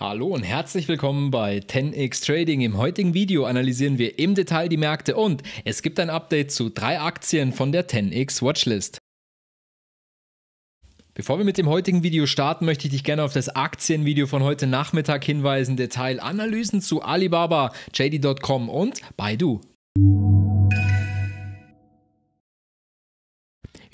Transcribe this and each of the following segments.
Hallo und herzlich willkommen bei 10x Trading. Im heutigen Video analysieren wir im Detail die Märkte und es gibt ein Update zu drei Aktien von der 10x Watchlist. Bevor wir mit dem heutigen Video starten, möchte ich dich gerne auf das Aktienvideo von heute Nachmittag hinweisen. Detailanalysen zu Alibaba, JD.com und Baidu.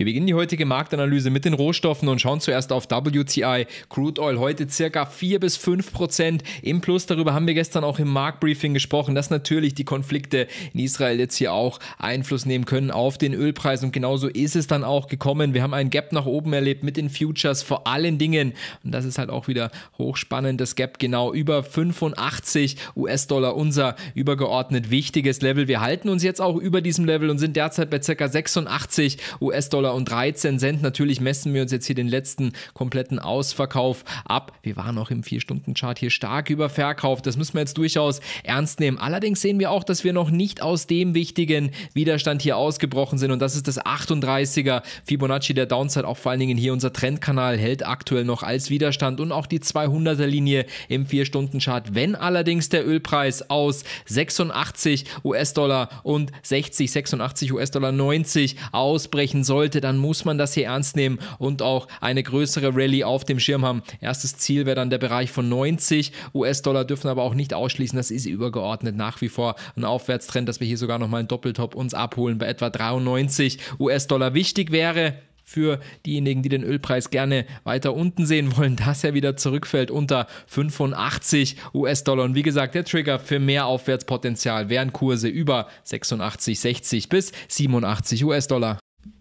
Wir beginnen die heutige Marktanalyse mit den Rohstoffen und schauen zuerst auf WTI. Crude Oil heute circa 4 bis 5 Prozent im Plus. Darüber haben wir gestern auch im Marktbriefing gesprochen, dass natürlich die Konflikte in Israel jetzt hier auch Einfluss nehmen können auf den Ölpreis. Und genauso ist es dann auch gekommen. Wir haben einen Gap nach oben erlebt mit den Futures vor allen Dingen. Und das ist halt auch wieder hochspannendes Gap genau über 85 US-Dollar unser übergeordnet wichtiges Level. Wir halten uns jetzt auch über diesem Level und sind derzeit bei circa 86 US-Dollar Dollar und 13 Cent. Natürlich messen wir uns jetzt hier den letzten kompletten Ausverkauf ab. Wir waren auch im 4-Stunden-Chart hier stark überverkauft. Das müssen wir jetzt durchaus ernst nehmen. Allerdings sehen wir auch, dass wir noch nicht aus dem wichtigen Widerstand hier ausgebrochen sind und das ist das 38er Fibonacci der Downside. Auch vor allen Dingen hier unser Trendkanal hält aktuell noch als Widerstand und auch die 200er Linie im 4-Stunden-Chart. Wenn allerdings der Ölpreis aus 86 US-Dollar und 60, 86 US-Dollar 90 ausbrechen sollte, dann muss man das hier ernst nehmen und auch eine größere Rallye auf dem Schirm haben. Erstes Ziel wäre dann der Bereich von 90 US-Dollar, dürfen aber auch nicht ausschließen. Das ist übergeordnet nach wie vor ein Aufwärtstrend, dass wir hier sogar nochmal einen Doppeltop uns abholen bei etwa 93 US-Dollar. Wichtig wäre, für diejenigen, die den Ölpreis gerne weiter unten sehen wollen, dass er wieder zurückfällt unter 85 US-Dollar. Und wie gesagt, der Trigger für mehr Aufwärtspotenzial wären Kurse über 86, 60 bis 87 US-Dollar.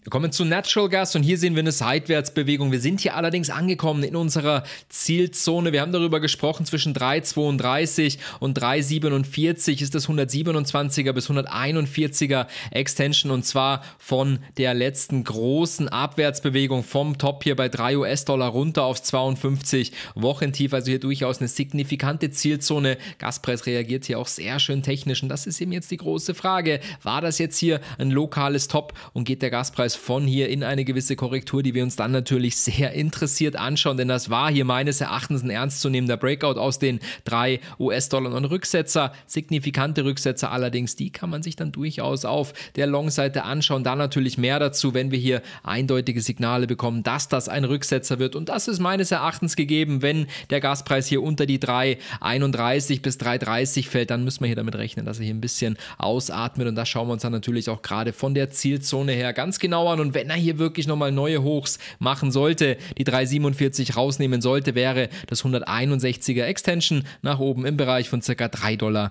Wir kommen zu Natural Gas und hier sehen wir eine Seitwärtsbewegung. Wir sind hier allerdings angekommen in unserer Zielzone. Wir haben darüber gesprochen, zwischen 3,32 und 3,47 ist das 127er bis 141er Extension und zwar von der letzten großen Abwärtsbewegung vom Top hier bei 3 US-Dollar runter auf 52 Wochentief. Also hier durchaus eine signifikante Zielzone. Gaspreis reagiert hier auch sehr schön technisch und das ist eben jetzt die große Frage. War das jetzt hier ein lokales Top und geht der Gaspreis von hier in eine gewisse Korrektur, die wir uns dann natürlich sehr interessiert anschauen, denn das war hier meines Erachtens ein ernstzunehmender Breakout aus den drei US-Dollar und Rücksetzer. Signifikante Rücksetzer allerdings, die kann man sich dann durchaus auf der Long-Seite anschauen. Da natürlich mehr dazu, wenn wir hier eindeutige Signale bekommen, dass das ein Rücksetzer wird. Und das ist meines Erachtens gegeben, wenn der Gaspreis hier unter die 3,31 bis 3,30 fällt, dann müssen wir hier damit rechnen, dass er hier ein bisschen ausatmet. Und das schauen wir uns dann natürlich auch gerade von der Zielzone her ganz genau Steinauern und wenn er hier wirklich nochmal neue Hochs machen sollte, die 347 rausnehmen sollte, wäre das 161er Extension nach oben im Bereich von ca. 3,69 Dollar.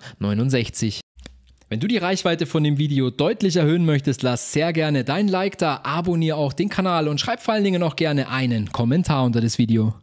Wenn du die Reichweite von dem Video deutlich erhöhen möchtest, lass sehr gerne dein Like da, abonniere auch den Kanal und schreib vor allen Dingen auch gerne einen Kommentar unter das Video.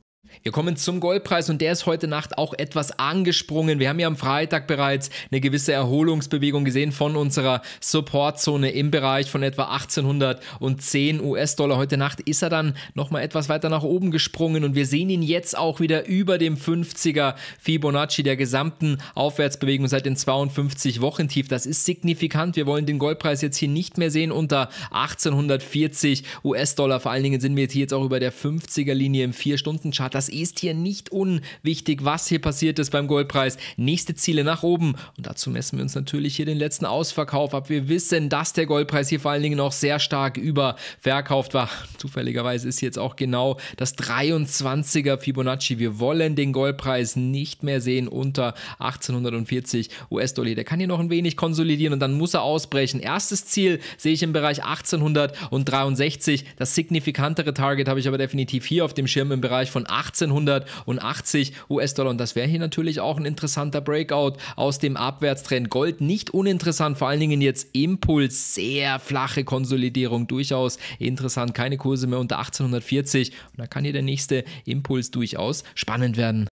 Wir kommen zum Goldpreis und der ist heute Nacht auch etwas angesprungen. Wir haben ja am Freitag bereits eine gewisse Erholungsbewegung gesehen von unserer Supportzone im Bereich von etwa 1810 US-Dollar. Heute Nacht ist er dann nochmal etwas weiter nach oben gesprungen und wir sehen ihn jetzt auch wieder über dem 50er Fibonacci der gesamten Aufwärtsbewegung seit den 52 Wochen tief. Das ist signifikant. Wir wollen den Goldpreis jetzt hier nicht mehr sehen unter 1840 US-Dollar. Vor allen Dingen sind wir jetzt hier jetzt auch über der 50er-Linie im 4-Stunden-Chart das ist hier nicht unwichtig, was hier passiert ist beim Goldpreis. Nächste Ziele nach oben. Und dazu messen wir uns natürlich hier den letzten Ausverkauf ab. Wir wissen, dass der Goldpreis hier vor allen Dingen noch sehr stark überverkauft war. Zufälligerweise ist jetzt auch genau das 23er Fibonacci. Wir wollen den Goldpreis nicht mehr sehen unter 1840 US-Dollar. Der kann hier noch ein wenig konsolidieren und dann muss er ausbrechen. Erstes Ziel sehe ich im Bereich 1863. Das signifikantere Target habe ich aber definitiv hier auf dem Schirm im Bereich von 1800. 1880 US-Dollar. Und das wäre hier natürlich auch ein interessanter Breakout aus dem Abwärtstrend. Gold nicht uninteressant, vor allen Dingen jetzt Impuls, sehr flache Konsolidierung, durchaus interessant. Keine Kurse mehr unter 1840. Und da kann hier der nächste Impuls durchaus spannend werden.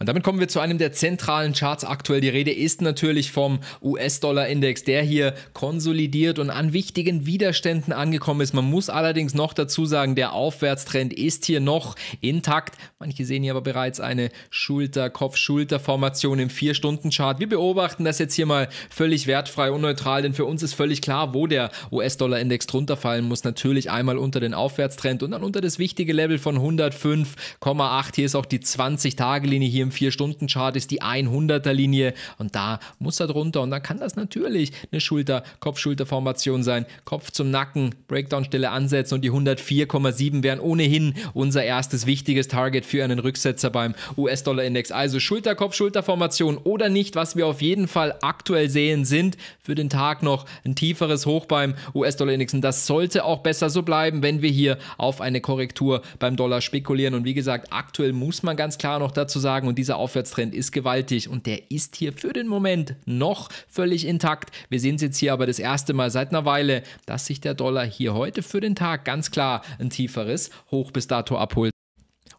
Und damit kommen wir zu einem der zentralen Charts aktuell. Die Rede ist natürlich vom US-Dollar-Index, der hier konsolidiert und an wichtigen Widerständen angekommen ist. Man muss allerdings noch dazu sagen, der Aufwärtstrend ist hier noch intakt. Manche sehen hier aber bereits eine Schulter-Kopf-Schulter-Formation im 4-Stunden-Chart. Wir beobachten das jetzt hier mal völlig wertfrei und neutral, denn für uns ist völlig klar, wo der US-Dollar-Index drunter fallen muss. Natürlich einmal unter den Aufwärtstrend und dann unter das wichtige Level von 105,8. Hier ist auch die 20-Tage-Linie hier im 4-Stunden-Chart ist die 100er-Linie und da muss er drunter und dann kann das natürlich eine Schulter, Kopf-Schulter-Formation sein. Kopf zum Nacken, Breakdown-Stelle ansetzen und die 104,7 wären ohnehin unser erstes wichtiges Target für einen Rücksetzer beim US-Dollar-Index. Also Schulter-Kopf-Schulter-Formation oder nicht, was wir auf jeden Fall aktuell sehen, sind für den Tag noch ein tieferes Hoch beim US-Dollar-Index und das sollte auch besser so bleiben, wenn wir hier auf eine Korrektur beim Dollar spekulieren und wie gesagt, aktuell muss man ganz klar noch dazu sagen und dieser Aufwärtstrend ist gewaltig und der ist hier für den Moment noch völlig intakt. Wir sehen es jetzt hier aber das erste Mal seit einer Weile, dass sich der Dollar hier heute für den Tag ganz klar ein tieferes Hoch bis dato abholt.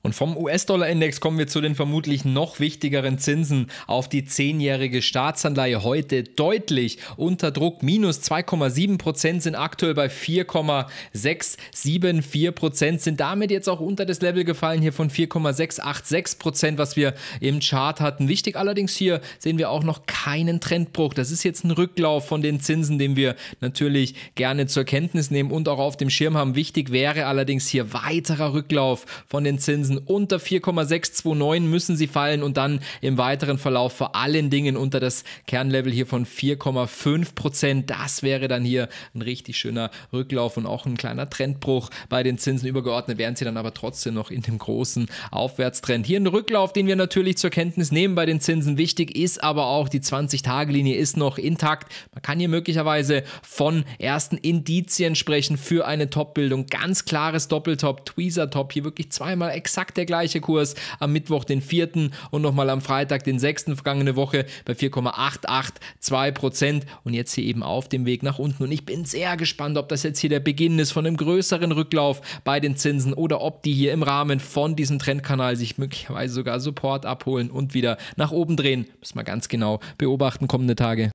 Und vom US-Dollar-Index kommen wir zu den vermutlich noch wichtigeren Zinsen auf die zehnjährige Staatsanleihe heute deutlich unter Druck. Minus 2,7 Prozent sind aktuell bei 4,674 Prozent, sind damit jetzt auch unter das Level gefallen hier von 4,686 Prozent, was wir im Chart hatten. Wichtig allerdings hier sehen wir auch noch keinen Trendbruch. Das ist jetzt ein Rücklauf von den Zinsen, den wir natürlich gerne zur Kenntnis nehmen und auch auf dem Schirm haben. Wichtig wäre allerdings hier weiterer Rücklauf von den Zinsen Zinsen unter 4,629 müssen sie fallen und dann im weiteren Verlauf vor allen Dingen unter das Kernlevel hier von 4,5 Prozent. Das wäre dann hier ein richtig schöner Rücklauf und auch ein kleiner Trendbruch bei den Zinsen. Übergeordnet wären sie dann aber trotzdem noch in dem großen Aufwärtstrend. Hier ein Rücklauf, den wir natürlich zur Kenntnis nehmen bei den Zinsen. Wichtig ist aber auch, die 20-Tage-Linie ist noch intakt. Man kann hier möglicherweise von ersten Indizien sprechen für eine Top-Bildung. Ganz klares Doppeltop, Tweezer-Top, hier wirklich zweimal exakt exakt der gleiche Kurs. Am Mittwoch den 4. und nochmal am Freitag den 6. vergangene Woche bei 4,882 Prozent. Und jetzt hier eben auf dem Weg nach unten. Und ich bin sehr gespannt, ob das jetzt hier der Beginn ist von einem größeren Rücklauf bei den Zinsen oder ob die hier im Rahmen von diesem Trendkanal sich möglicherweise sogar Support abholen und wieder nach oben drehen. Müssen wir ganz genau beobachten kommende Tage.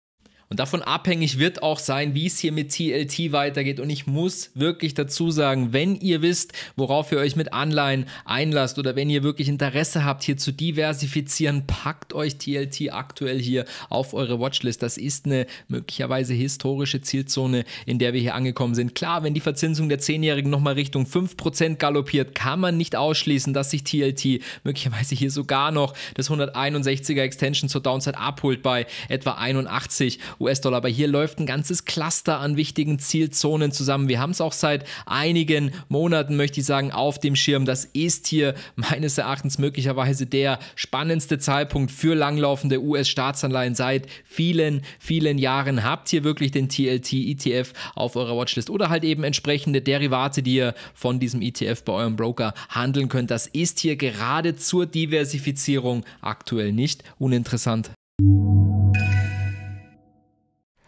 Und davon abhängig wird auch sein, wie es hier mit TLT weitergeht. Und ich muss wirklich dazu sagen, wenn ihr wisst, worauf ihr euch mit Anleihen einlasst oder wenn ihr wirklich Interesse habt, hier zu diversifizieren, packt euch TLT aktuell hier auf eure Watchlist. Das ist eine möglicherweise historische Zielzone, in der wir hier angekommen sind. Klar, wenn die Verzinsung der 10-Jährigen nochmal Richtung 5% galoppiert, kann man nicht ausschließen, dass sich TLT möglicherweise hier sogar noch das 161er Extension zur Downside abholt bei etwa 81 US-Dollar. Aber hier läuft ein ganzes Cluster an wichtigen Zielzonen zusammen. Wir haben es auch seit einigen Monaten, möchte ich sagen, auf dem Schirm. Das ist hier meines Erachtens möglicherweise der spannendste Zeitpunkt für langlaufende US-Staatsanleihen seit vielen, vielen Jahren. Habt ihr wirklich den TLT-ETF auf eurer Watchlist oder halt eben entsprechende Derivate, die ihr von diesem ETF bei eurem Broker handeln könnt. Das ist hier gerade zur Diversifizierung aktuell nicht uninteressant.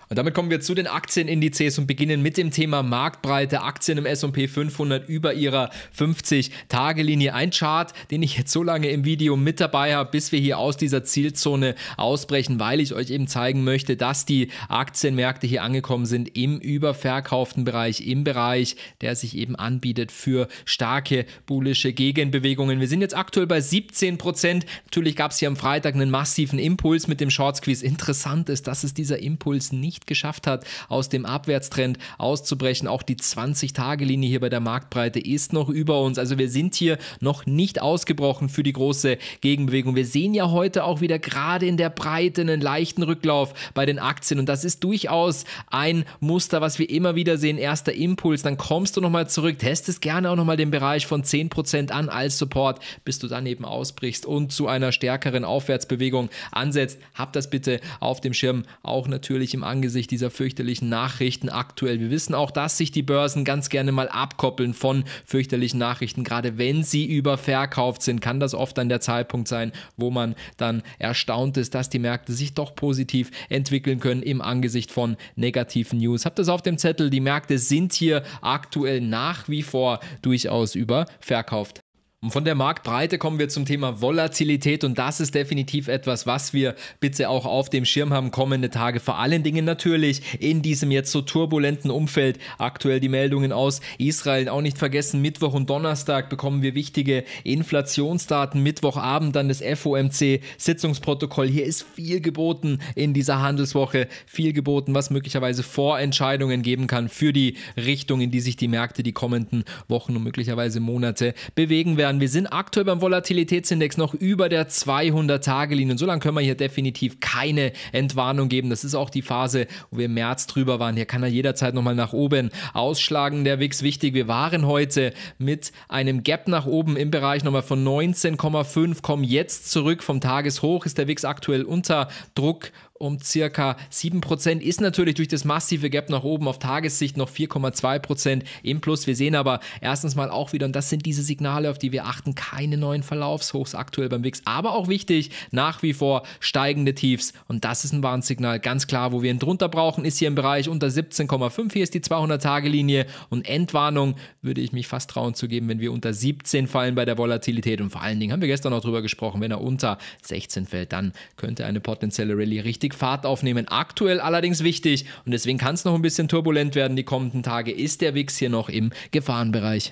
Und damit kommen wir zu den Aktienindizes und beginnen mit dem Thema Marktbreite. Aktien im S&P 500 über ihrer 50-Tage-Linie. Ein Chart, den ich jetzt so lange im Video mit dabei habe, bis wir hier aus dieser Zielzone ausbrechen, weil ich euch eben zeigen möchte, dass die Aktienmärkte hier angekommen sind im überverkauften Bereich, im Bereich, der sich eben anbietet für starke bullische Gegenbewegungen. Wir sind jetzt aktuell bei 17 Prozent. Natürlich gab es hier am Freitag einen massiven Impuls mit dem Short Squeeze. Interessant ist, dass es dieser Impuls nicht nicht geschafft hat, aus dem Abwärtstrend auszubrechen. Auch die 20-Tage-Linie hier bei der Marktbreite ist noch über uns. Also wir sind hier noch nicht ausgebrochen für die große Gegenbewegung. Wir sehen ja heute auch wieder gerade in der Breite einen leichten Rücklauf bei den Aktien und das ist durchaus ein Muster, was wir immer wieder sehen. Erster Impuls, dann kommst du nochmal zurück, testest gerne auch nochmal den Bereich von 10% an als Support, bis du dann eben ausbrichst und zu einer stärkeren Aufwärtsbewegung ansetzt. Hab das bitte auf dem Schirm, auch natürlich im Angesicht angesichts dieser fürchterlichen Nachrichten aktuell. Wir wissen auch, dass sich die Börsen ganz gerne mal abkoppeln von fürchterlichen Nachrichten. Gerade wenn sie überverkauft sind, kann das oft dann der Zeitpunkt sein, wo man dann erstaunt ist, dass die Märkte sich doch positiv entwickeln können im Angesicht von negativen News. Habt das auf dem Zettel. Die Märkte sind hier aktuell nach wie vor durchaus überverkauft. Und von der Marktbreite kommen wir zum Thema Volatilität und das ist definitiv etwas, was wir bitte auch auf dem Schirm haben kommende Tage. Vor allen Dingen natürlich in diesem jetzt so turbulenten Umfeld. Aktuell die Meldungen aus Israel auch nicht vergessen. Mittwoch und Donnerstag bekommen wir wichtige Inflationsdaten. Mittwochabend dann das FOMC Sitzungsprotokoll. Hier ist viel geboten in dieser Handelswoche. Viel geboten, was möglicherweise Vorentscheidungen geben kann für die Richtung, in die sich die Märkte die kommenden Wochen und möglicherweise Monate bewegen werden an. Wir sind aktuell beim Volatilitätsindex noch über der 200-Tage-Linie und so lange können wir hier definitiv keine Entwarnung geben. Das ist auch die Phase, wo wir im März drüber waren. Hier kann er jederzeit nochmal nach oben ausschlagen. Der WIX wichtig. Wir waren heute mit einem Gap nach oben im Bereich nochmal von 19,5, kommen jetzt zurück vom Tageshoch. Ist der WIX aktuell unter Druck um circa 7%, ist natürlich durch das massive Gap nach oben auf Tagessicht noch 4,2% im Plus. Wir sehen aber erstens mal auch wieder, und das sind diese Signale, auf die wir achten, keine neuen Verlaufshochs aktuell beim WIX, aber auch wichtig, nach wie vor steigende Tiefs und das ist ein Warnsignal, ganz klar, wo wir ihn drunter brauchen, ist hier im Bereich unter 17,5, hier ist die 200-Tage-Linie und Endwarnung würde ich mich fast trauen zu geben, wenn wir unter 17 fallen bei der Volatilität und vor allen Dingen haben wir gestern auch drüber gesprochen, wenn er unter 16 fällt, dann könnte eine potenzielle Rallye richtig richtig Fahrt aufnehmen. Aktuell allerdings wichtig und deswegen kann es noch ein bisschen turbulent werden die kommenden Tage. Ist der Wix hier noch im Gefahrenbereich?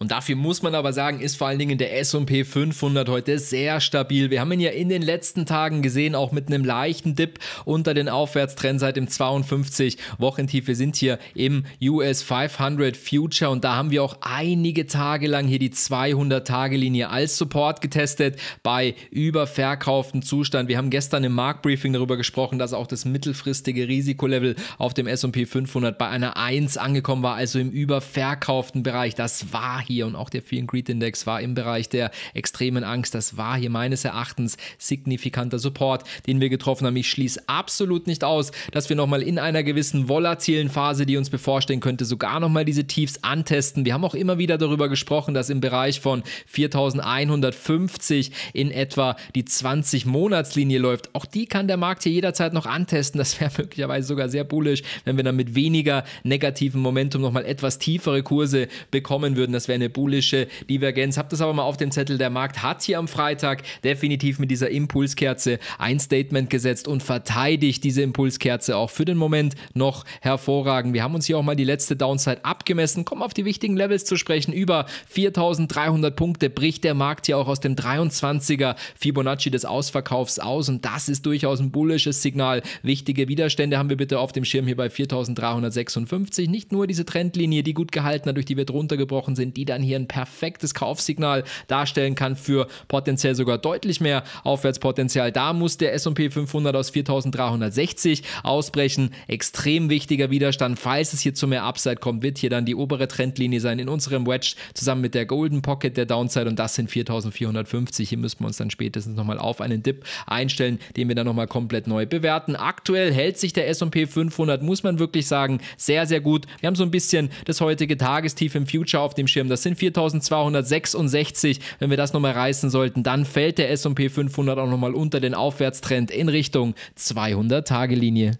Und dafür muss man aber sagen, ist vor allen Dingen der S&P 500 heute sehr stabil. Wir haben ihn ja in den letzten Tagen gesehen, auch mit einem leichten Dip unter den Aufwärtstrend seit dem 52 Wochentief. Wir sind hier im US 500 Future und da haben wir auch einige Tage lang hier die 200-Tage-Linie als Support getestet bei überverkauften Zustand. Wir haben gestern im Marktbriefing darüber gesprochen, dass auch das mittelfristige Risikolevel auf dem S&P 500 bei einer 1 angekommen war, also im überverkauften Bereich. Das war hier und auch der Fear and Greed Index war im Bereich der extremen Angst. Das war hier meines Erachtens signifikanter Support, den wir getroffen haben. Ich schließe absolut nicht aus, dass wir nochmal in einer gewissen volatilen Phase, die uns bevorstehen könnte, sogar nochmal diese Tiefs antesten. Wir haben auch immer wieder darüber gesprochen, dass im Bereich von 4150 in etwa die 20 monats linie läuft. Auch die kann der Markt hier jederzeit noch antesten. Das wäre möglicherweise sogar sehr bullisch, wenn wir dann mit weniger negativen Momentum nochmal etwas tiefere Kurse bekommen würden. Das wäre eine bullische Divergenz. Habt das aber mal auf dem Zettel. Der Markt hat hier am Freitag definitiv mit dieser Impulskerze ein Statement gesetzt und verteidigt diese Impulskerze auch für den Moment noch hervorragend. Wir haben uns hier auch mal die letzte Downside abgemessen. Kommen auf die wichtigen Levels zu sprechen. Über 4300 Punkte bricht der Markt hier auch aus dem 23er Fibonacci des Ausverkaufs aus und das ist durchaus ein bullisches Signal. Wichtige Widerstände haben wir bitte auf dem Schirm hier bei 4356. Nicht nur diese Trendlinie, die gut gehalten hat, durch die wir drunter gebrochen sind, die dann hier ein perfektes Kaufsignal darstellen kann für potenziell sogar deutlich mehr Aufwärtspotenzial. Da muss der S&P 500 aus 4360 ausbrechen. Extrem wichtiger Widerstand. Falls es hier zu mehr Upside kommt, wird hier dann die obere Trendlinie sein in unserem Wedge zusammen mit der Golden Pocket der Downside und das sind 4450. Hier müssen wir uns dann spätestens nochmal auf einen Dip einstellen, den wir dann nochmal komplett neu bewerten. Aktuell hält sich der S&P 500, muss man wirklich sagen, sehr, sehr gut. Wir haben so ein bisschen das heutige Tagestief im Future auf dem Schirm, das das sind 4266. Wenn wir das nochmal reißen sollten, dann fällt der S&P 500 auch nochmal unter den Aufwärtstrend in Richtung 200-Tage-Linie.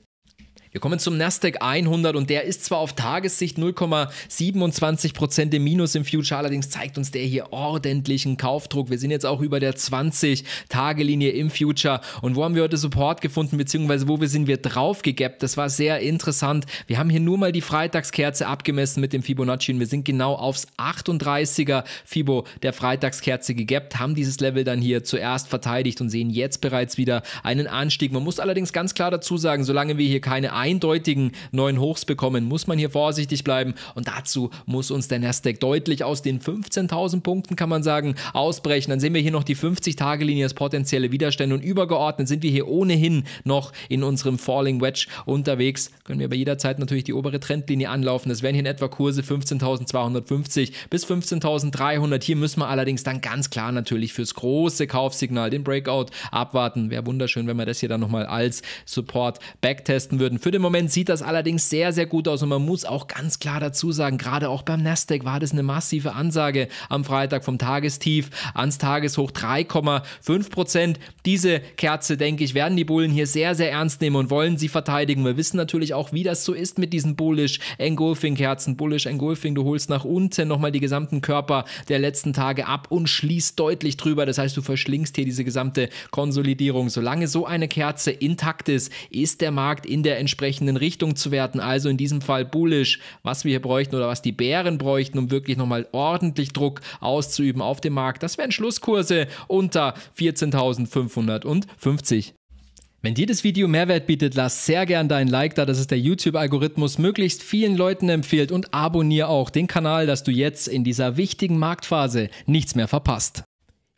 Wir kommen zum Nasdaq 100 und der ist zwar auf Tagessicht 0,27% im Minus im Future, allerdings zeigt uns der hier ordentlichen Kaufdruck. Wir sind jetzt auch über der 20-Tage-Linie im Future und wo haben wir heute Support gefunden, beziehungsweise wo sind wir drauf gegappt? Das war sehr interessant. Wir haben hier nur mal die Freitagskerze abgemessen mit dem Fibonacci und wir sind genau aufs 38er Fibo der Freitagskerze gegappt, haben dieses Level dann hier zuerst verteidigt und sehen jetzt bereits wieder einen Anstieg. Man muss allerdings ganz klar dazu sagen, solange wir hier keine eindeutigen neuen Hochs bekommen, muss man hier vorsichtig bleiben. Und dazu muss uns der Nasdaq deutlich aus den 15.000 Punkten, kann man sagen, ausbrechen. Dann sehen wir hier noch die 50-Tage-Linie als potenzielle Widerstände und übergeordnet sind wir hier ohnehin noch in unserem Falling Wedge unterwegs. Können wir aber jederzeit natürlich die obere Trendlinie anlaufen. Das wären hier in etwa Kurse 15.250 bis 15.300. Hier müssen wir allerdings dann ganz klar natürlich fürs große Kaufsignal, den Breakout, abwarten. Wäre wunderschön, wenn wir das hier dann nochmal als Support backtesten würden. Für den Moment sieht das allerdings sehr, sehr gut aus und man muss auch ganz klar dazu sagen, gerade auch beim Nasdaq war das eine massive Ansage am Freitag vom Tagestief ans Tageshoch 3,5 Diese Kerze, denke ich, werden die Bullen hier sehr, sehr ernst nehmen und wollen sie verteidigen. Wir wissen natürlich auch, wie das so ist mit diesen Bullish Engulfing Kerzen. Bullish Engulfing, du holst nach unten nochmal die gesamten Körper der letzten Tage ab und schließt deutlich drüber. Das heißt, du verschlingst hier diese gesamte Konsolidierung. Solange so eine Kerze intakt ist, ist der Markt in der entsprechenden entsprechenden Richtung zu werten. Also in diesem Fall bullish, was wir hier bräuchten oder was die Bären bräuchten, um wirklich nochmal ordentlich Druck auszuüben auf dem Markt. Das wären Schlusskurse unter 14.550. Wenn dir das Video Mehrwert bietet, lass sehr gern dein Like da, dass es der YouTube-Algorithmus möglichst vielen Leuten empfiehlt und abonniere auch den Kanal, dass du jetzt in dieser wichtigen Marktphase nichts mehr verpasst.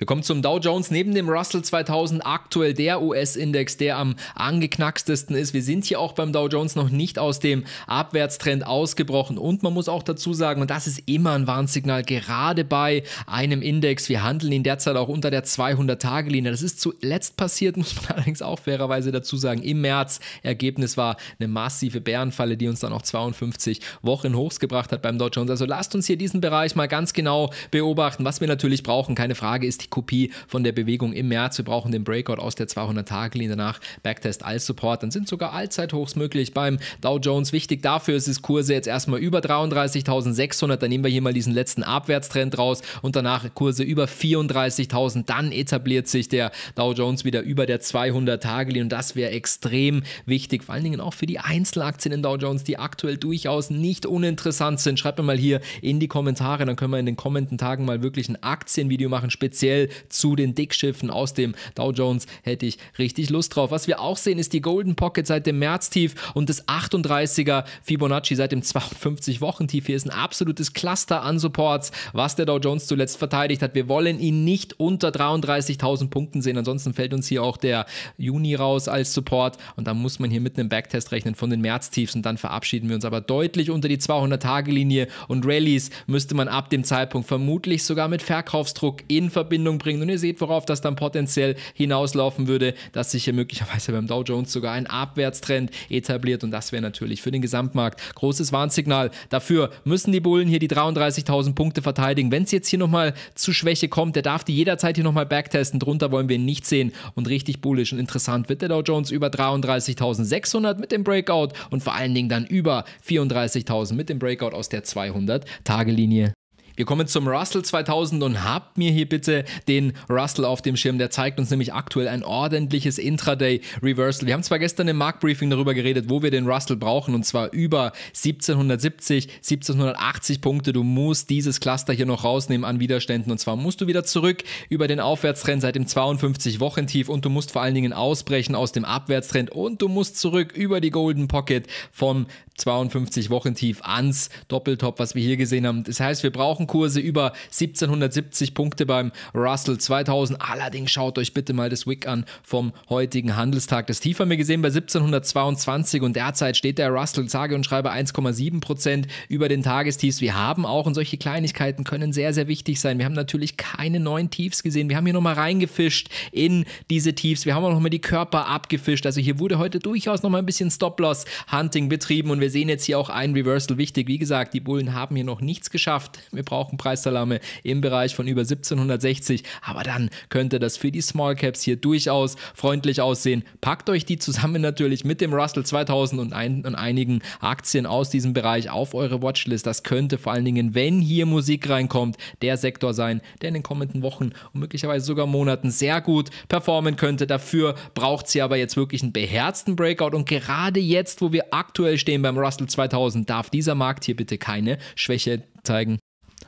Wir kommen zum Dow Jones. Neben dem Russell 2000 aktuell der US-Index, der am angeknackstesten ist. Wir sind hier auch beim Dow Jones noch nicht aus dem Abwärtstrend ausgebrochen. Und man muss auch dazu sagen, und das ist immer ein Warnsignal, gerade bei einem Index. Wir handeln ihn derzeit auch unter der 200-Tage-Linie. Das ist zuletzt passiert, muss man allerdings auch fairerweise dazu sagen. Im März Ergebnis war eine massive Bärenfalle, die uns dann auch 52 Wochen hochs gebracht hat beim Dow Jones. Also lasst uns hier diesen Bereich mal ganz genau beobachten. Was wir natürlich brauchen, keine Frage, ist nicht-Kopie von der Bewegung im März. Wir brauchen den Breakout aus der 200-Tage-Linie danach. Backtest als Support. Dann sind sogar Allzeithochs möglich beim Dow Jones. Wichtig dafür ist es Kurse jetzt erstmal über 33.600. Dann nehmen wir hier mal diesen letzten Abwärtstrend raus und danach Kurse über 34.000. Dann etabliert sich der Dow Jones wieder über der 200-Tage-Linie und das wäre extrem wichtig. Vor allen Dingen auch für die Einzelaktien in Dow Jones, die aktuell durchaus nicht uninteressant sind. Schreibt mir mal hier in die Kommentare. Dann können wir in den kommenden Tagen mal wirklich ein Aktienvideo machen, speziell schnell zu den Dickschiffen aus dem Dow Jones. Hätte ich richtig Lust drauf. Was wir auch sehen, ist die Golden Pocket seit dem Märztief und das 38er Fibonacci seit dem 52-Wochen-Tief. Hier ist ein absolutes Cluster an Supports, was der Dow Jones zuletzt verteidigt hat. Wir wollen ihn nicht unter 33.000 Punkten sehen. Ansonsten fällt uns hier auch der Juni raus als Support und da muss man hier mit einem Backtest rechnen von den Märztiefs und dann verabschieden wir uns aber deutlich unter die 200-Tage-Linie und Rallies müsste man ab dem Zeitpunkt vermutlich sogar mit Verkaufsdruck in Verbindung Handlung bringen. Und ihr seht, worauf das dann potenziell hinauslaufen würde, dass sich hier möglicherweise beim Dow Jones sogar ein Abwärtstrend etabliert. Und das wäre natürlich für den Gesamtmarkt großes Warnsignal. Dafür müssen die Bullen hier die 33.000 Punkte verteidigen. Wenn es jetzt hier nochmal zu Schwäche kommt, der darf die jederzeit hier nochmal backtesten. Drunter wollen wir ihn nicht sehen. Und richtig bullisch und interessant wird der Dow Jones über 33.600 mit dem Breakout und vor allen Dingen dann über 34.000 mit dem Breakout aus der 200-Tage-Linie. Wir kommen zum Russell 2000 und habt mir hier bitte den Russell auf dem Schirm. Der zeigt uns nämlich aktuell ein ordentliches Intraday-Reversal. Wir haben zwar gestern im Marktbriefing darüber geredet, wo wir den Russell brauchen und zwar über 1770, 1780 Punkte. Du musst dieses Cluster hier noch rausnehmen an Widerständen und zwar musst du wieder zurück über den Aufwärtstrend seit dem 52-Wochen-Tief und du musst vor allen Dingen ausbrechen aus dem Abwärtstrend und du musst zurück über die Golden Pocket vom 52 Wochen tief ans Doppeltop, was wir hier gesehen haben. Das heißt, wir brauchen Kurse über 1770 Punkte beim Russell 2000. Allerdings schaut euch bitte mal das Wick an vom heutigen Handelstag. Das Tief haben wir gesehen bei 1722 und derzeit steht der Russell sage und schreibe 1,7 Prozent über den Tagestiefs. Wir haben auch und solche Kleinigkeiten können sehr, sehr wichtig sein. Wir haben natürlich keine neuen Tiefs gesehen. Wir haben hier nochmal reingefischt in diese Tiefs. Wir haben auch nochmal die Körper abgefischt. Also hier wurde heute durchaus nochmal ein bisschen Stop-Loss-Hunting betrieben und wir sehen jetzt hier auch ein Reversal wichtig. Wie gesagt, die Bullen haben hier noch nichts geschafft. Wir brauchen Preissalame im Bereich von über 1760. Aber dann könnte das für die Small Caps hier durchaus freundlich aussehen. Packt euch die zusammen natürlich mit dem Russell 2000 und, ein, und einigen Aktien aus diesem Bereich auf eure Watchlist. Das könnte vor allen Dingen, wenn hier Musik reinkommt, der Sektor sein, der in den kommenden Wochen und möglicherweise sogar Monaten sehr gut performen könnte. Dafür braucht sie aber jetzt wirklich einen beherzten Breakout. Und gerade jetzt, wo wir aktuell stehen beim Russell 2000 darf dieser Markt hier bitte keine Schwäche zeigen.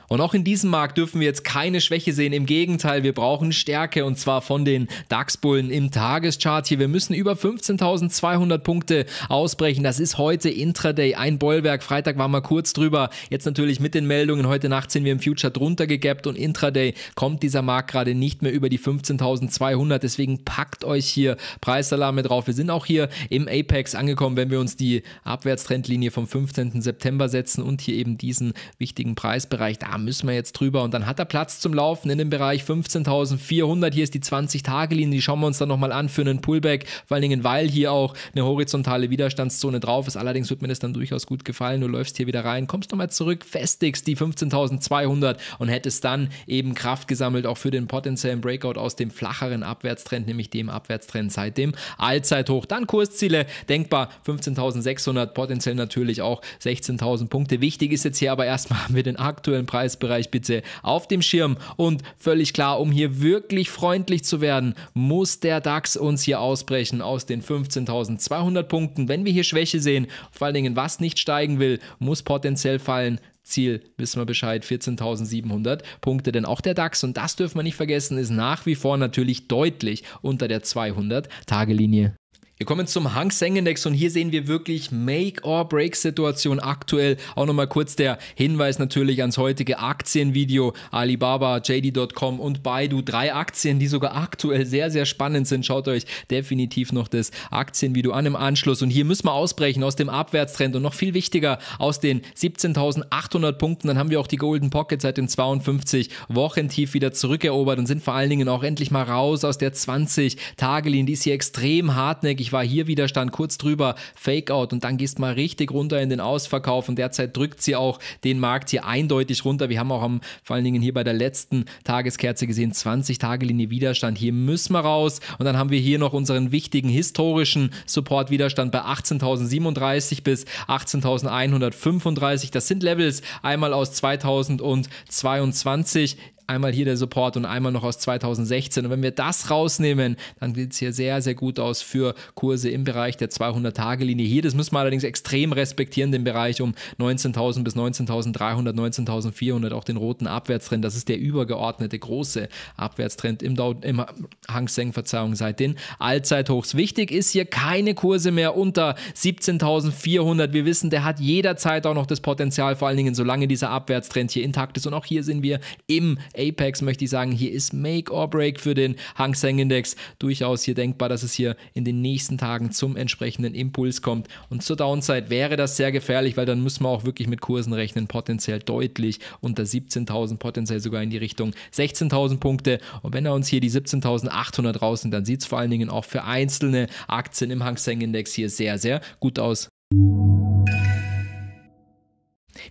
Und auch in diesem Markt dürfen wir jetzt keine Schwäche sehen. Im Gegenteil, wir brauchen Stärke und zwar von den DAX-Bullen im Tageschart hier. Wir müssen über 15.200 Punkte ausbrechen. Das ist heute Intraday, ein Bollwerk. Freitag waren wir kurz drüber. Jetzt natürlich mit den Meldungen. Heute Nacht sind wir im Future drunter gegappt und Intraday kommt dieser Markt gerade nicht mehr über die 15.200. Deswegen packt euch hier Preisalarme drauf. Wir sind auch hier im Apex angekommen, wenn wir uns die Abwärtstrendlinie vom 15. September setzen und hier eben diesen wichtigen Preisbereich. Da müssen wir jetzt drüber. Und dann hat er Platz zum Laufen in dem Bereich 15.400. Hier ist die 20-Tage-Linie, die schauen wir uns dann nochmal an für einen Pullback, vor allen Dingen, weil hier auch eine horizontale Widerstandszone drauf ist. Allerdings wird mir das dann durchaus gut gefallen. Du läufst hier wieder rein, kommst nochmal zurück, festigst die 15.200 und hättest dann eben Kraft gesammelt, auch für den potenziellen Breakout aus dem flacheren Abwärtstrend, nämlich dem Abwärtstrend seit dem Allzeithoch. Dann Kursziele, denkbar 15.600, potenziell natürlich auch 16.000 Punkte. Wichtig ist jetzt hier aber erstmal, haben wir den aktuellen Preis Preisbereich bitte auf dem Schirm. Und völlig klar, um hier wirklich freundlich zu werden, muss der DAX uns hier ausbrechen aus den 15.200 Punkten. Wenn wir hier Schwäche sehen, vor allen Dingen was nicht steigen will, muss potenziell fallen. Ziel, wissen wir Bescheid, 14.700 Punkte, denn auch der DAX, und das dürfen wir nicht vergessen, ist nach wie vor natürlich deutlich unter der 200-Tage-Linie. Wir kommen zum Hang Seng Index und hier sehen wir wirklich Make or Break Situation aktuell. Auch nochmal kurz der Hinweis natürlich ans heutige Aktienvideo Alibaba, JD.com und Baidu. Drei Aktien, die sogar aktuell sehr, sehr spannend sind. Schaut euch definitiv noch das Aktienvideo an im Anschluss. Und hier müssen wir ausbrechen aus dem Abwärtstrend und noch viel wichtiger aus den 17.800 Punkten. Dann haben wir auch die Golden Pocket seit dem 52 Wochen tief wieder zurückerobert und sind vor allen Dingen auch endlich mal raus aus der 20-Tage-Linie. Die ist hier extrem hartnäckig ich war hier wieder, stand kurz drüber, Fakeout und dann gehst mal richtig runter in den Ausverkauf und derzeit drückt sie auch den Markt hier eindeutig runter. Wir haben auch am, vor allen Dingen hier bei der letzten Tageskerze gesehen, 20 Tage Linie Widerstand, hier müssen wir raus und dann haben wir hier noch unseren wichtigen historischen Support-Widerstand bei 18.037 bis 18.135. Das sind Levels einmal aus 2022 einmal hier der Support und einmal noch aus 2016. Und wenn wir das rausnehmen, dann sieht es hier sehr, sehr gut aus für Kurse im Bereich der 200-Tage-Linie. Hier, das müssen wir allerdings extrem respektieren, den Bereich um 19.000 bis 19.300, 19.400, auch den roten Abwärtstrend. Das ist der übergeordnete große Abwärtstrend im, Dow, im Hang Seng, Verzeihung, seit den Allzeithochs. Wichtig ist hier keine Kurse mehr unter 17.400. Wir wissen, der hat jederzeit auch noch das Potenzial, vor allen Dingen solange dieser Abwärtstrend hier intakt ist. Und auch hier sind wir im Apex möchte ich sagen, hier ist Make or Break für den Hang Seng Index. Durchaus hier denkbar, dass es hier in den nächsten Tagen zum entsprechenden Impuls kommt. Und zur Downside wäre das sehr gefährlich, weil dann müssen wir auch wirklich mit Kursen rechnen, potenziell deutlich unter 17.000, potenziell sogar in die Richtung 16.000 Punkte. Und wenn er uns hier die 17.800 rausnimmt, dann sieht es vor allen Dingen auch für einzelne Aktien im Hang Seng Index hier sehr, sehr gut aus.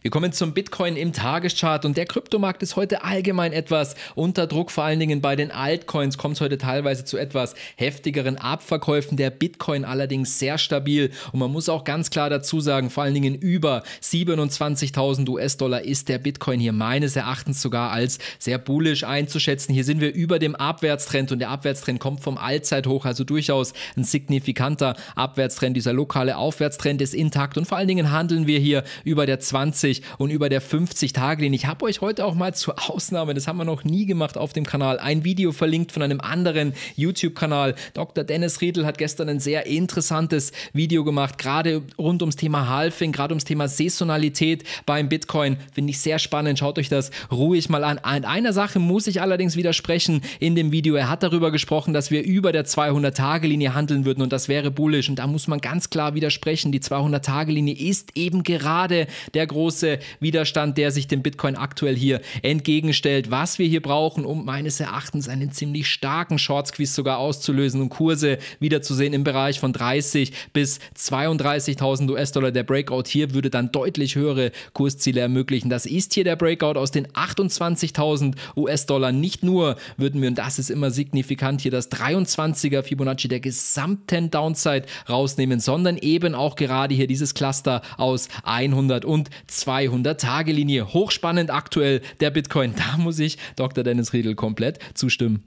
Wir kommen zum Bitcoin im Tageschart und der Kryptomarkt ist heute allgemein etwas unter Druck, vor allen Dingen bei den Altcoins kommt es heute teilweise zu etwas heftigeren Abverkäufen, der Bitcoin allerdings sehr stabil und man muss auch ganz klar dazu sagen, vor allen Dingen über 27.000 US-Dollar ist der Bitcoin hier meines Erachtens sogar als sehr bullisch einzuschätzen. Hier sind wir über dem Abwärtstrend und der Abwärtstrend kommt vom Allzeithoch, also durchaus ein signifikanter Abwärtstrend. Dieser lokale Aufwärtstrend ist intakt und vor allen Dingen handeln wir hier über der 20 40 und über der 50 Tage Linie. Ich habe euch heute auch mal zur Ausnahme, das haben wir noch nie gemacht auf dem Kanal, ein Video verlinkt von einem anderen YouTube-Kanal. Dr. Dennis Riedel hat gestern ein sehr interessantes Video gemacht, gerade rund ums Thema Halving, gerade ums Thema Saisonalität beim Bitcoin. Finde ich sehr spannend. Schaut euch das ruhig mal an. An einer Sache muss ich allerdings widersprechen in dem Video. Er hat darüber gesprochen, dass wir über der 200-Tage-Linie handeln würden und das wäre bullish. Und da muss man ganz klar widersprechen. Die 200-Tage-Linie ist eben gerade der große große Widerstand, der sich dem Bitcoin aktuell hier entgegenstellt. Was wir hier brauchen, um meines Erachtens einen ziemlich starken Short Squeeze sogar auszulösen und Kurse wiederzusehen im Bereich von 30 bis 32.000 US-Dollar. Der Breakout hier würde dann deutlich höhere Kursziele ermöglichen. Das ist hier der Breakout aus den 28.000 US-Dollar. Nicht nur würden wir, und das ist immer signifikant, hier das 23er Fibonacci der gesamten Downside rausnehmen, sondern eben auch gerade hier dieses Cluster aus 100 und 200-Tage-Linie. Hochspannend aktuell der Bitcoin. Da muss ich Dr. Dennis Riedel komplett zustimmen.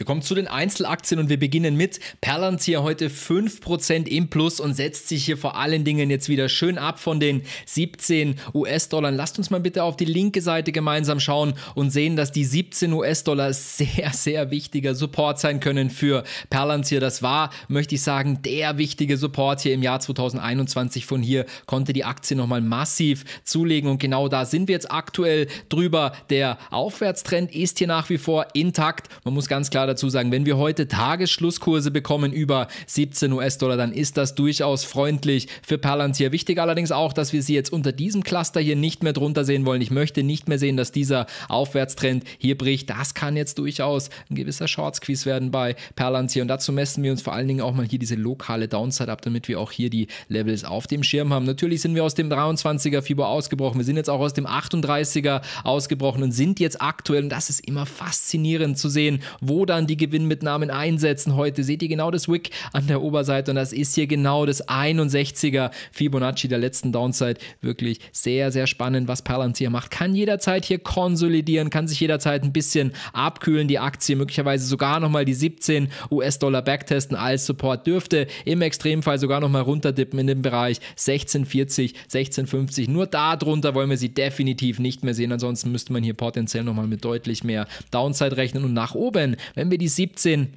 Wir kommen zu den Einzelaktien und wir beginnen mit Palantir heute 5% im Plus und setzt sich hier vor allen Dingen jetzt wieder schön ab von den 17 US-Dollar. Lasst uns mal bitte auf die linke Seite gemeinsam schauen und sehen, dass die 17 US-Dollar sehr, sehr wichtiger Support sein können für Palantir. Das war, möchte ich sagen, der wichtige Support hier im Jahr 2021. Von hier konnte die Aktie nochmal massiv zulegen und genau da sind wir jetzt aktuell drüber. Der Aufwärtstrend ist hier nach wie vor intakt. Man muss ganz klar dazu sagen, wenn wir heute Tagesschlusskurse bekommen über 17 US-Dollar, dann ist das durchaus freundlich für Palantir. Wichtig allerdings auch, dass wir sie jetzt unter diesem Cluster hier nicht mehr drunter sehen wollen. Ich möchte nicht mehr sehen, dass dieser Aufwärtstrend hier bricht. Das kann jetzt durchaus ein gewisser Short werden bei Palantir. Und dazu messen wir uns vor allen Dingen auch mal hier diese lokale Downside ab, damit wir auch hier die Levels auf dem Schirm haben. Natürlich sind wir aus dem 23er Fibor ausgebrochen. Wir sind jetzt auch aus dem 38er ausgebrochen und sind jetzt aktuell, und das ist immer faszinierend zu sehen, wo dann Spielern die Gewinnmitnahmen einsetzen. Heute seht ihr genau das Wick an der Oberseite und das ist hier genau das 61er Fibonacci der letzten Downside. Wirklich sehr, sehr spannend, was Palantir macht. Kann jederzeit hier konsolidieren, kann sich jederzeit ein bisschen abkühlen, die Aktie möglicherweise sogar nochmal die 17 US-Dollar backtesten als Support dürfte im Extremfall sogar nochmal runterdippen in den Bereich 1640, 1650. Nur darunter wollen wir sie definitiv nicht mehr sehen, ansonsten müsste man hier potenziell nochmal mit deutlich mehr Downside rechnen und nach oben, wenn wenn wir die 17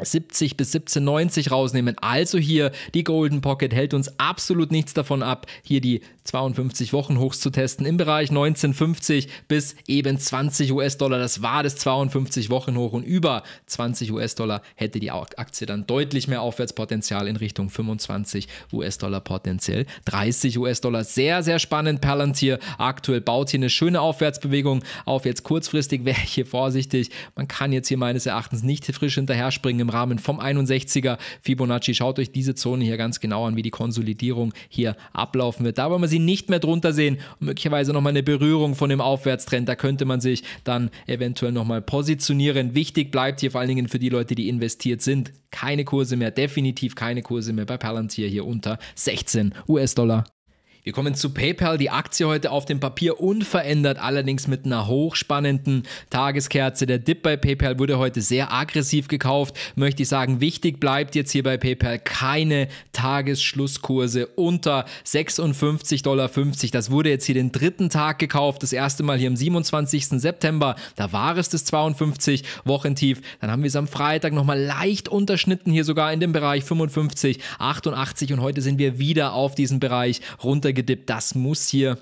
70 bis 17,90 rausnehmen. Also hier die Golden Pocket hält uns absolut nichts davon ab, hier die 52 Wochen Wochenhochs zu testen im Bereich 1950 bis eben 20 US-Dollar. Das war das 52 Wochen hoch und über 20 US-Dollar hätte die Aktie dann deutlich mehr Aufwärtspotenzial in Richtung 25 US-Dollar potenziell. 30 US-Dollar, sehr, sehr spannend. Palantir aktuell baut hier eine schöne Aufwärtsbewegung auf. Jetzt kurzfristig wäre ich hier vorsichtig. Man kann jetzt hier meines Erachtens nicht frisch hinterher springen im Rahmen vom 61er Fibonacci. Schaut euch diese Zone hier ganz genau an, wie die Konsolidierung hier ablaufen wird. Da wollen wir sie nicht mehr drunter sehen und möglicherweise nochmal eine Berührung von dem Aufwärtstrend. Da könnte man sich dann eventuell nochmal positionieren. Wichtig bleibt hier vor allen Dingen für die Leute, die investiert sind, keine Kurse mehr, definitiv keine Kurse mehr bei Palantir hier unter 16 US-Dollar wir kommen zu PayPal, die Aktie heute auf dem Papier unverändert, allerdings mit einer hochspannenden Tageskerze. Der Dip bei PayPal wurde heute sehr aggressiv gekauft. Möchte ich sagen, wichtig bleibt jetzt hier bei PayPal keine Tagesschlusskurse unter 56,50 Dollar. Das wurde jetzt hier den dritten Tag gekauft, das erste Mal hier am 27. September. Da war es das 52 Wochentief. Dann haben wir es am Freitag nochmal leicht unterschnitten, hier sogar in dem Bereich 55, 88 und heute sind wir wieder auf diesen Bereich runter runtergedippt. Das muss hier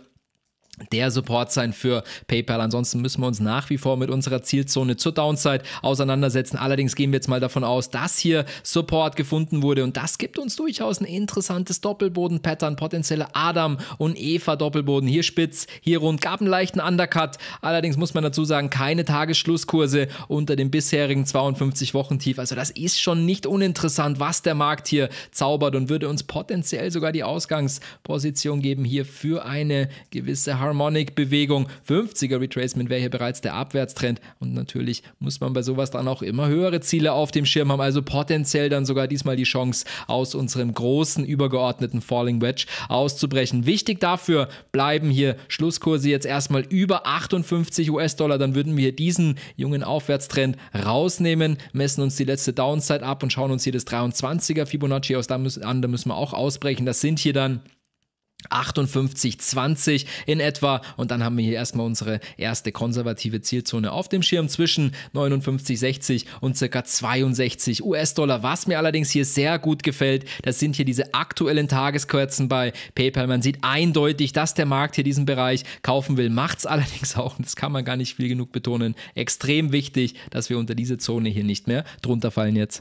der Support sein für PayPal. Ansonsten müssen wir uns nach wie vor mit unserer Zielzone zur Downside auseinandersetzen. Allerdings gehen wir jetzt mal davon aus, dass hier Support gefunden wurde und das gibt uns durchaus ein interessantes Doppelboden-Pattern, potenzielle Adam und Eva Doppelboden. Hier spitz, hier rund, gab einen leichten Undercut. Allerdings muss man dazu sagen, keine Tagesschlusskurse unter dem bisherigen 52-Wochen-Tief. Also das ist schon nicht uninteressant, was der Markt hier zaubert und würde uns potenziell sogar die Ausgangsposition geben hier für eine gewisse Harmonie Harmonic-Bewegung. 50er Retracement wäre hier bereits der Abwärtstrend und natürlich muss man bei sowas dann auch immer höhere Ziele auf dem Schirm haben, also potenziell dann sogar diesmal die Chance aus unserem großen übergeordneten Falling Wedge auszubrechen. Wichtig dafür bleiben hier Schlusskurse jetzt erstmal über 58 US-Dollar, dann würden wir diesen jungen Aufwärtstrend rausnehmen, messen uns die letzte Downside ab und schauen uns hier das 23er Fibonacci aus, da müssen, an, da müssen wir auch ausbrechen. Das sind hier dann 58, 20 in etwa. Und dann haben wir hier erstmal unsere erste konservative Zielzone auf dem Schirm zwischen 59, 60 und circa 62 US-Dollar. Was mir allerdings hier sehr gut gefällt, das sind hier diese aktuellen Tageskürzen bei PayPal. Man sieht eindeutig, dass der Markt hier diesen Bereich kaufen will. Macht es allerdings auch, und das kann man gar nicht viel genug betonen, extrem wichtig, dass wir unter diese Zone hier nicht mehr drunter fallen jetzt.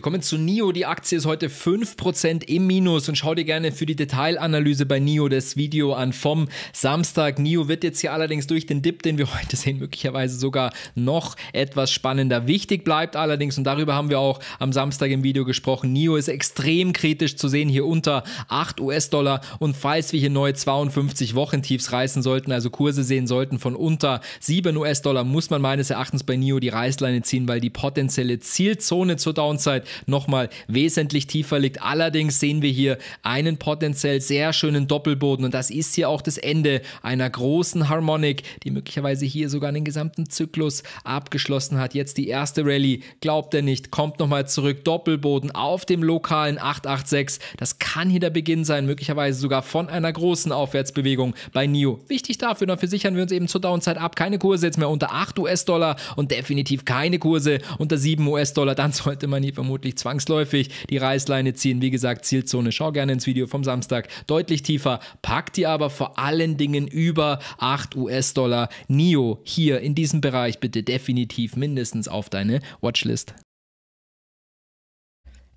Wir kommen zu NIO. Die Aktie ist heute 5% im Minus und schau dir gerne für die Detailanalyse bei NIO das Video an vom Samstag. NIO wird jetzt hier allerdings durch den Dip, den wir heute sehen, möglicherweise sogar noch etwas spannender. Wichtig bleibt allerdings, und darüber haben wir auch am Samstag im Video gesprochen, NIO ist extrem kritisch zu sehen hier unter 8 US-Dollar und falls wir hier neue 52 Wochentiefs reißen sollten, also Kurse sehen sollten von unter 7 US-Dollar, muss man meines Erachtens bei NIO die Reißleine ziehen, weil die potenzielle Zielzone zur Downside nochmal wesentlich tiefer liegt. Allerdings sehen wir hier einen potenziell sehr schönen Doppelboden und das ist hier auch das Ende einer großen Harmonik, die möglicherweise hier sogar den gesamten Zyklus abgeschlossen hat. Jetzt die erste Rallye, glaubt er nicht, kommt nochmal zurück, Doppelboden auf dem lokalen 886. Das kann hier der Beginn sein, möglicherweise sogar von einer großen Aufwärtsbewegung bei NIO. Wichtig dafür, dafür sichern wir uns eben zur Downside ab. Keine Kurse jetzt mehr unter 8 US-Dollar und definitiv keine Kurse unter 7 US-Dollar. Dann sollte man hier vermutlich vermutlich zwangsläufig die Reißleine ziehen. Wie gesagt, Zielzone, schau gerne ins Video vom Samstag, deutlich tiefer. Packt ihr aber vor allen Dingen über 8 US-Dollar NIO hier in diesem Bereich bitte definitiv mindestens auf deine Watchlist.